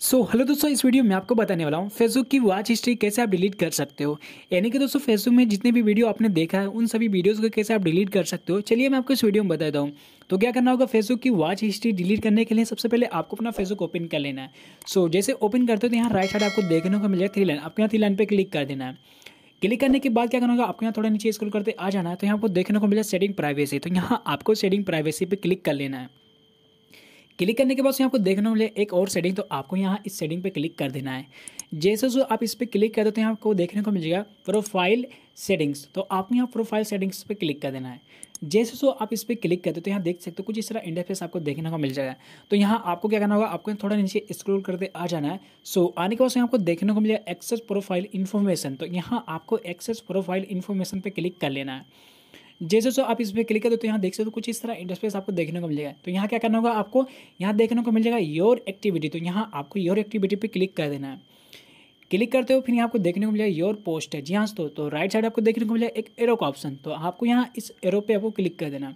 so hello दोस्तों इस video में आपको बताने वाला हूँ फेसबुक की वॉच हिस्ट्री कैसे आप डिलीट कर सकते हो यानी कि दोस्तों फेसबुक में जितने भी वीडियो आपने देखा है उन सभी वीडियोस को कैसे आप डिलीट कर सकते हो चलिए मैं आपको इस वीडियो में बता हूँ तो क्या करना होगा फेसबुक की वॉच हिस्ट्री डिलीट करने के लिए सबसे पहले आपको अपना फेसबुक ओपन कर लेना है सो so, जैसे ओपन करते हो तो यहाँ राइट साइड आपको देखने को मिल जाए थ्री लाइन आपके यहाँ थ्री लाइन पर क्लिक कर देना है क्लिक करने के बाद क्या करना होगा आपको यहाँ थोड़ा नीचे स्क्रॉल करते आ जाना है तो यहाँ आपको देखने को जाए सेटिंग प्राइवेसी तो यहाँ आपको सेटिंग प्राइवेसी पर क्लिक कर लेना है क्लिक करने के बाद यहाँ आपको देखने मिले एक और सेटिंग तो आपको यहाँ इस सेटिंग पे क्लिक कर देना है जैसे जो आप इस पर क्लिक कर देते हैं तो आपको देखने को मिल जाएगा प्रोफाइल सेटिंग्स तो आपको यहाँ प्रोफाइल सेटिंग्स पे क्लिक कर देना है जैसे सो आप इस पर क्लिक करते हो तो यहाँ देख सकते हो कुछ इस तरह इंटरफेस आपको देखने को मिल जाएगा तो यहाँ आपको क्या करना होगा आपको थोड़ा नीचे स्क्रॉल करते आ जाना है सो so, आने के बाद यहाँ आपको देखने को मिलेगा एक्सेस प्रोफाइल इन्फॉर्मेशन तो यहाँ आपको एक्सेस प्रोफाइल इन्फॉर्मेशन पर क्लिक कर लेना है जैसे जो आप इस पर क्लिक करते हो तो यहाँ देख सकते हो तो कुछ इस तरह इंटरफेस आपको देखने को मिलेगा तो यहाँ क्या करना होगा आपको यहाँ देखने को मिलेगा योर एक्टिविटी तो यहाँ आपको योर एक्टिविटी पर क्लिक कर देना है क्लिक करते हो फिर यहाँ आपको देखने को मिलेगा योर पोस्ट है जी हाँ तो, तो राइट साइड आपको देखने को मिलेगा एक एरो का ऑप्शन तो आपको यहाँ इस एरो पे आपको क्लिक कर देना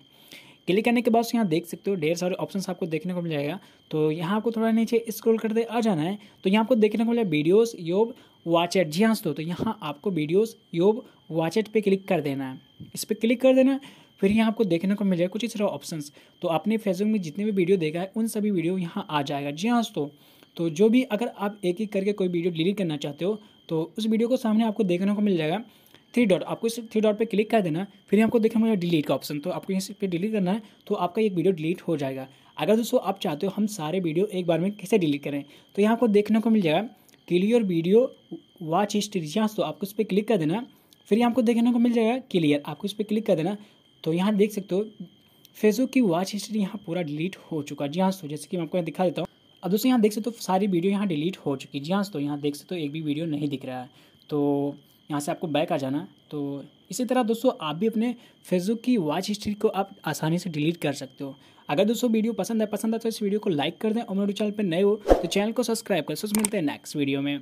क्लिक करने के बाद यहाँ देख सकते हो ढेर सारे ऑप्शंस आपको देखने को मिल जाएगा तो यहाँ आपको थोड़ा नीचे स्क्रॉल करते आ जाना है तो यहाँ आपको देखने को मिला वीडियोस योग वाचेट जी हाँ दोस्तों यहाँ आपको वीडियोस योग वाचेट पे क्लिक कर देना है इस पर क्लिक कर देना फिर यहाँ आपको देखने को मिल जाएगा कुछ इस तरह ऑप्शंस तो आपने फेसबुक में जितने भी वीडियो देखा है उन सभी वीडियो यहाँ आ जाएगा जी हाँ दोस्तों तो जो भी अगर आप एक एक करके कोई वीडियो डिलीट करना चाहते हो तो उस वीडियो को सामने आपको देखने को मिल जाएगा थ्री डॉट आपको इस थ्री डॉट पे क्लिक कर देना फिर आपको देखना मिलेगा डिलीट का ऑप्शन तो आपको यहाँ पे डिलीट करना है तो आपका एक वीडियो डिलीट हो जाएगा अगर दोस्तों आप चाहते हो हम सारे वीडियो एक बार में कैसे डिलीट करें तो यहाँ आपको देखने को मिल जाएगा clear video watch history recharge तो आपको उस पर क्लिक कर देना फिर यहाँ आपको देखने को मिल जाएगा क्लियर आपको इस पर क्लिक कर देना तो यहाँ देख सकते हो फेसबुक की वॉच हिस्ट्री यहाँ पूरा डिलीट हो चुका है जी हाँ सो तो जैसे कि मैं आपको यहाँ दिखा देता हूँ अब दोस्तों यहाँ देख सकते हो तो सारी वीडियो यहाँ डिलीट हो चुकी जी हाँ तो यहाँ देख सकते हो तो एक भी वीडियो नहीं दिख रहा है तो यहाँ से आपको बैक आ जाना तो इसी तरह दोस्तों आप भी अपने फेसबुक की वॉच हिस्ट्री को आप आसानी से डिलीट कर सकते हो अगर दोस्तों वीडियो पसंद है पसंद है तो इस वीडियो को लाइक कर दें और मेरे चैनल पर नए हो तो चैनल को सब्सक्राइब कर सो तो मिलते हैं नेक्स्ट वीडियो में